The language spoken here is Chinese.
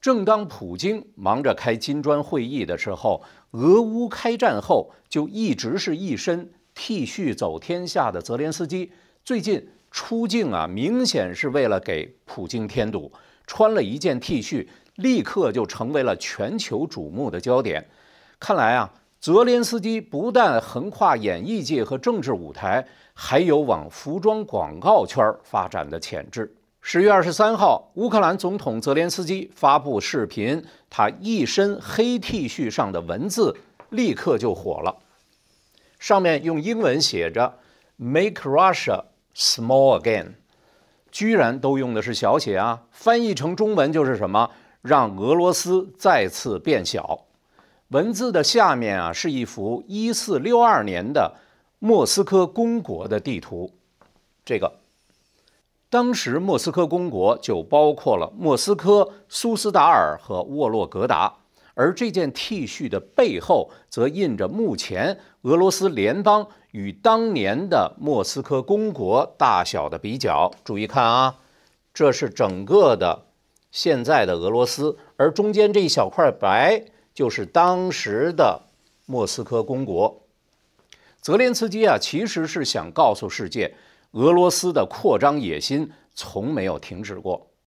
正当普京忙着开金砖会议的时候，俄乌开战后就一直是一身 T 恤走天下的泽连斯基最近出境啊，明显是为了给普京添堵，穿了一件 T 恤，立刻就成为了全球瞩目的焦点。看来啊，泽连斯基不但横跨演艺界和政治舞台，还有往服装广告圈发展的潜质。十月二十三号，乌克兰总统泽连斯基发布视频，他一身黑 T 恤上的文字立刻就火了。上面用英文写着 “Make Russia small again”，居然都用的是小写啊！翻译成中文就是什么“让俄罗斯再次变小”。文字的下面啊，是一幅一四六二年的莫斯科公国的地图，这个。当时莫斯科公国就包括了莫斯科、苏斯达尔和沃洛格达，而这件 T 恤的背后则印着目前俄罗斯联邦与当年的莫斯科公国大小的比较。注意看啊，这是整个的现在的俄罗斯，而中间这一小块白就是当时的莫斯科公国。泽连斯基啊，其实是想告诉世界。俄罗斯的扩张野心从没有停止过。